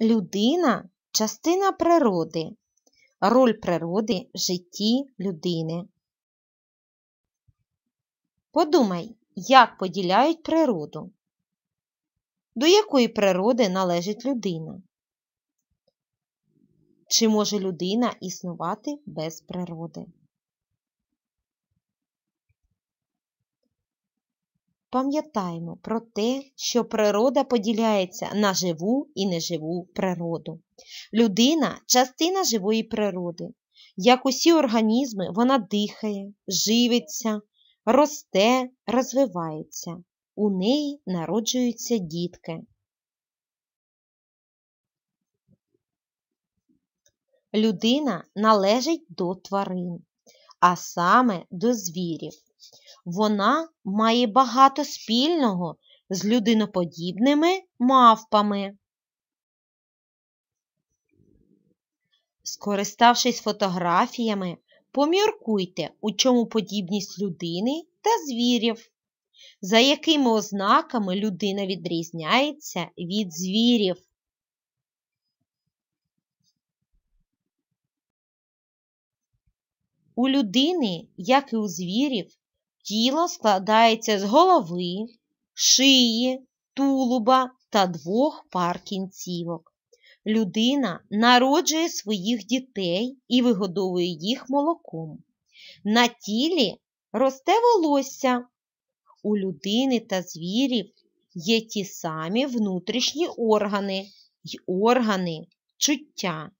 Людина частина природи. Роль природи в житті людини. Подумай, як поділяють природу. До якої природи належить людина? Чи може людина існувати без природи? Пам'ятаємо про те, що природа поділяється на живу і неживу природу. Людина частина живої природи. Як усі організми, вона дихає, живиться, росте, розвивається. У неї народжуються дітки. Людина належить до тварин, а саме до звірів. Вона має багато спільного з людиноподібними мавпами. Скориставшись фотографіями, поміркуйте, у чому подібність людини та звірів, за якими ознаками людина відрізняється від звірів. У людини, як і у звірів, Тіло складається з голови, шиї, тулуба та двох пар кінцівок. Людина народжує своїх дітей і вигодовує їх молоком. На тілі росте волосся. У людини та звірів є ті самі внутрішні органи й органи чуття.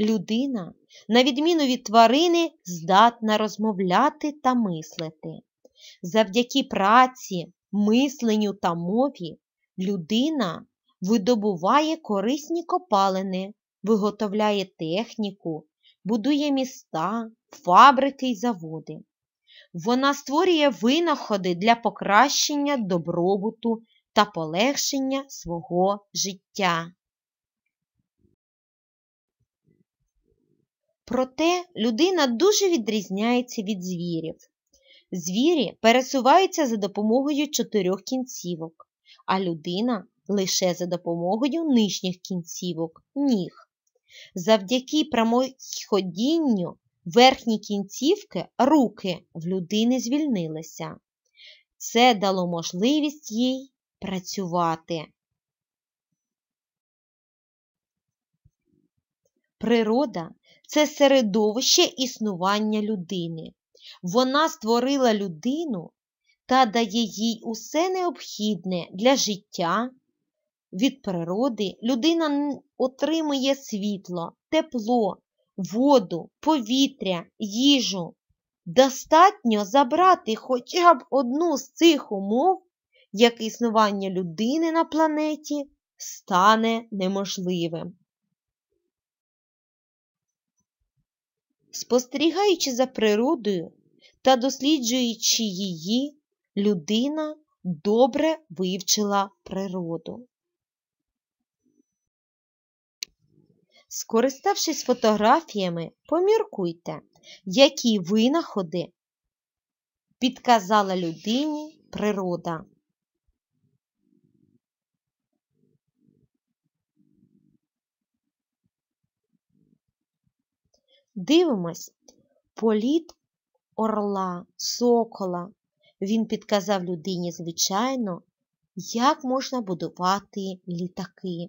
Людина, на відміну від тварини, здатна розмовляти та мислити. Завдяки праці, мисленню та мові людина видобуває корисні копалини, виготовляє техніку, будує міста, фабрики й заводи. Вона створює винаходи для покращення добробуту та полегшення свого життя. Проте людина дуже відрізняється від звірів. Звірі пересуваються за допомогою чотирьох кінцівок, а людина лише за допомогою нижніх кінцівок, ніг. Завдяки прямоходінню верхні кінцівки руки в людини звільнилися. Це дало можливість їй працювати. Природа це середовище існування людини. Вона створила людину та дає їй усе необхідне для життя. Від природи людина отримує світло, тепло, воду, повітря, їжу. Достатньо забрати хоча б одну з цих умов, як існування людини на планеті стане неможливим. Спостерігаючи за природою та досліджуючи її, людина добре вивчила природу. Скориставшись фотографіями, поміркуйте, які винаходи підказала людині природа. Дивимось політ орла, сокола. Він підказав людині, звичайно, як можна будувати літаки.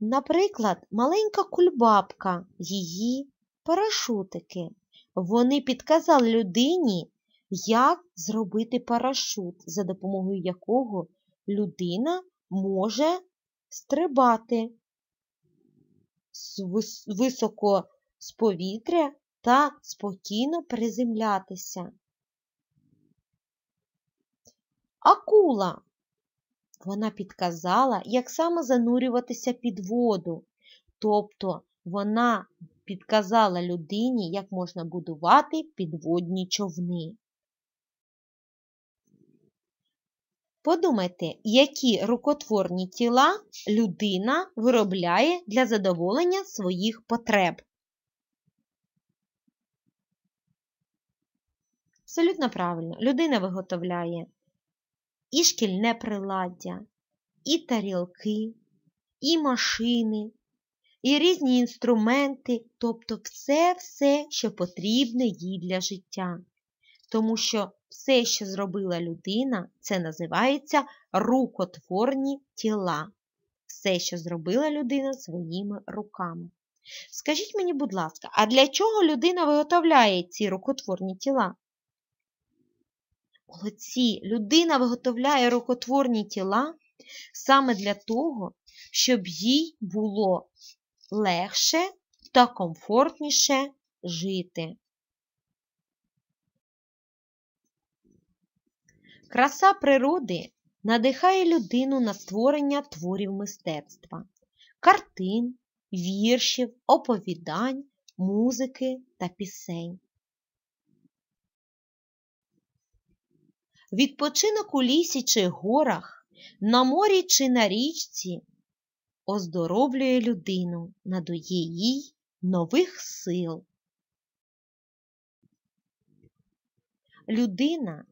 Наприклад, маленька кульбабка, її парашутики. Вони підказали людині, як зробити парашут, за допомогою якого людина може стрибати високо з повітря та спокійно приземлятися. Акула. Вона підказала, як саме занурюватися під воду. Тобто вона підказала людині, як можна будувати підводні човни. Подумайте, які рукотворні тіла людина виробляє для задоволення своїх потреб. Абсолютно правильно, людина виготовляє і шкільне приладдя, і тарілки, і машини, і різні інструменти, тобто все, все, що потрібне їй для життя. Тому що все, що зробила людина, це називається рукотворні тіла. Все, що зробила людина своїми руками. Скажіть мені, будь ласка, а для чого людина виготовляє ці рукотворні тіла? Молодці, людина виготовляє рукотворні тіла саме для того, щоб їй було легше та комфортніше жити. Краса природи надихає людину на створення творів мистецтва, картин, віршів, оповідань, музики та пісень. Відпочинок у лісі чи горах, на морі чи на річці оздоровлює людину, надує їй нових сил. Людина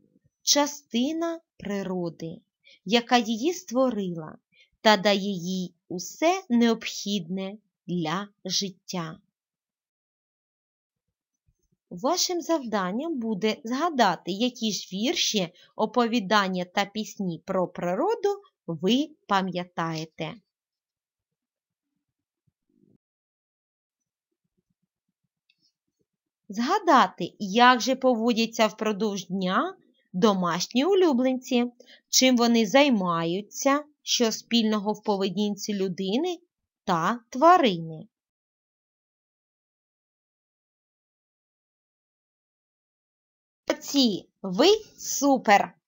частина природи, яка її створила та дає їй усе необхідне для життя. Вашим завданням буде згадати, які ж вірші, оповідання та пісні про природу ви пам'ятаєте. Згадати, як же поводяться впродовж дня домашні улюбленці, чим вони займаються, що спільного в поведінці людини та тварини. Ці ви супер!